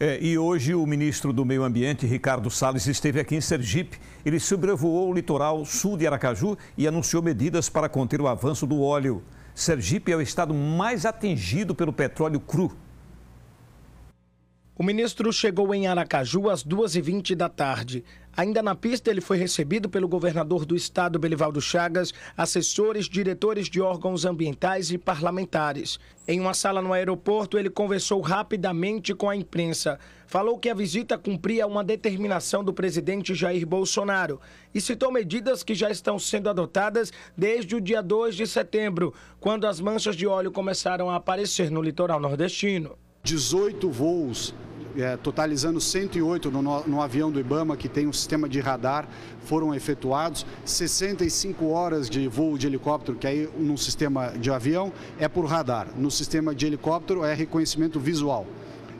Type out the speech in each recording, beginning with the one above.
É, e hoje o ministro do Meio Ambiente, Ricardo Salles, esteve aqui em Sergipe. Ele sobrevoou o litoral sul de Aracaju e anunciou medidas para conter o avanço do óleo. Sergipe é o estado mais atingido pelo petróleo cru o ministro chegou em Aracaju às 2h20 da tarde. Ainda na pista, ele foi recebido pelo governador do estado, Belivaldo Chagas, assessores, diretores de órgãos ambientais e parlamentares. Em uma sala no aeroporto, ele conversou rapidamente com a imprensa. Falou que a visita cumpria uma determinação do presidente Jair Bolsonaro e citou medidas que já estão sendo adotadas desde o dia 2 de setembro, quando as manchas de óleo começaram a aparecer no litoral nordestino. 18 voos é, totalizando 108 no, no, avião do Ibama, que tem um sistema de radar, foram efetuados. 65 horas de voo de helicóptero, que aí num sistema de avião é por radar, no sistema de helicóptero é reconhecimento visual.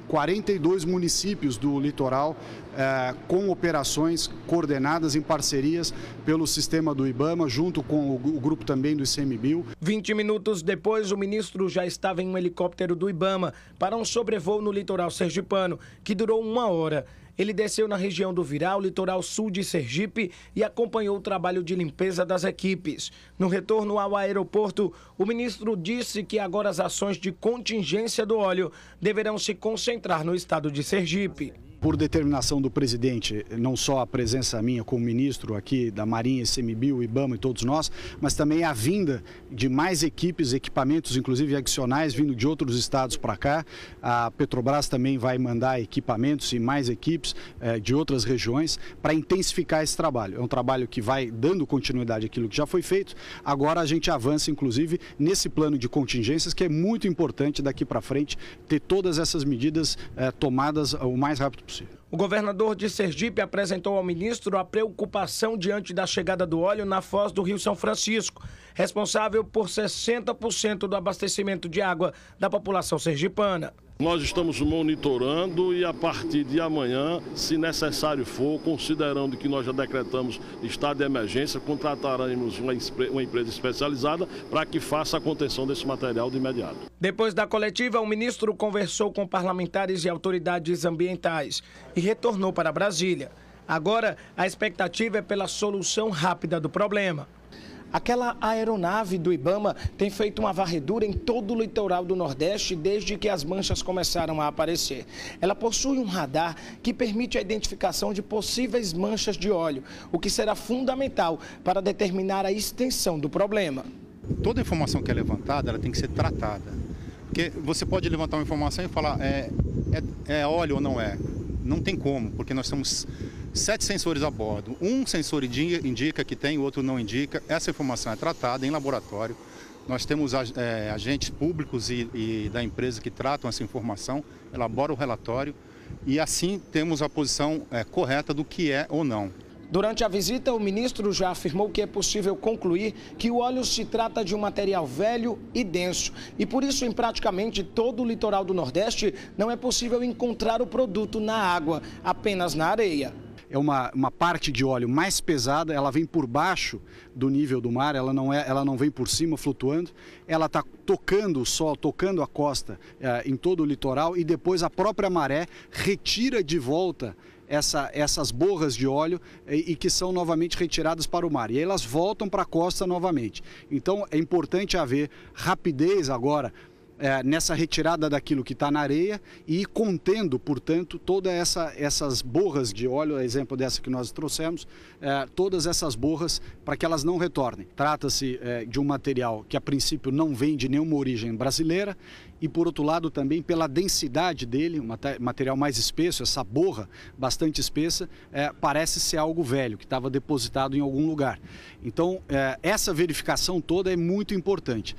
42 municípios do litoral eh, com operações coordenadas em parcerias pelo sistema do IBAMA, junto com o, o grupo também do ICMBio. 20 minutos depois, o ministro já estava em um helicóptero do IBAMA para um sobrevoo no litoral sergipano, que durou uma hora. Ele desceu na região do Viral, litoral sul de Sergipe e acompanhou o trabalho de limpeza das equipes. No retorno ao aeroporto, o ministro disse que agora as ações de contingência do óleo deverão se concentrar no estado de Sergipe por determinação do presidente, não só a presença minha como ministro aqui da Marinha, ICMBio, IBAMA e todos nós, mas também a vinda de mais equipes, equipamentos, inclusive adicionais, vindo de outros estados para cá. A Petrobras também vai mandar equipamentos e mais equipes eh, de outras regiões para intensificar esse trabalho. É um trabalho que vai dando continuidade àquilo que já foi feito. Agora a gente avança, inclusive, nesse plano de contingências, que é muito importante daqui para frente ter todas essas medidas eh, tomadas o mais rápido possível. O governador de Sergipe apresentou ao ministro a preocupação diante da chegada do óleo na foz do Rio São Francisco, responsável por 60% do abastecimento de água da população sergipana. Nós estamos monitorando e a partir de amanhã, se necessário for, considerando que nós já decretamos estado de emergência, contrataremos uma, empresa especializada para que faça a contenção desse material de imediato. Depois da coletiva, o ministro conversou com parlamentares e autoridades ambientais e retornou para Brasília. Agora, a expectativa é pela solução rápida do problema. Aquela aeronave do Ibama tem feito uma varredura em todo o litoral do Nordeste desde que as manchas começaram a aparecer. Ela possui um radar que permite a identificação de possíveis manchas de óleo, o que será fundamental para determinar a extensão do problema. Toda informação que é levantada, ela tem que ser tratada. Porque você pode levantar uma informação e falar é, é, é óleo ou não é. Não tem como, porque nós estamos sete sensores a bordo. Um sensor indica que tem, o outro não indica. Essa informação é tratada em laboratório. Nós temos é, agentes públicos e, e da empresa que tratam essa informação, elaboram o relatório e assim temos a posição é, correta do que é ou não. Durante a visita, o ministro já afirmou que é possível concluir que o óleo se trata de um material velho e denso. E por isso, em praticamente todo o litoral do Nordeste, não é possível encontrar o produto na água, apenas na areia é uma, uma parte de óleo mais pesada, ela vem por baixo do nível do mar, ela não, é, ela não vem por cima flutuando, ela está tocando o sol, tocando a costa é, em todo o litoral e depois a própria maré retira de volta essa, essas borras de óleo e, eh, e, que são novamente retiradas para o mar. E elas voltam para a costa novamente. Então é importante haver rapidez agora é, nessa retirada daquilo que está na areia e contendo, portanto, todas essa, essas borras de óleo, exemplo dessa que nós trouxemos, é, todas essas borras para que elas não retornem. Trata-se é, de um material que a princípio não vem de nenhuma origem brasileira e, por outro lado, também pela densidade dele, um material mais espesso, essa borra bastante espessa, é, parece ser algo velho, que estava depositado em algum lugar. Então, é, essa verificação toda é muito importante.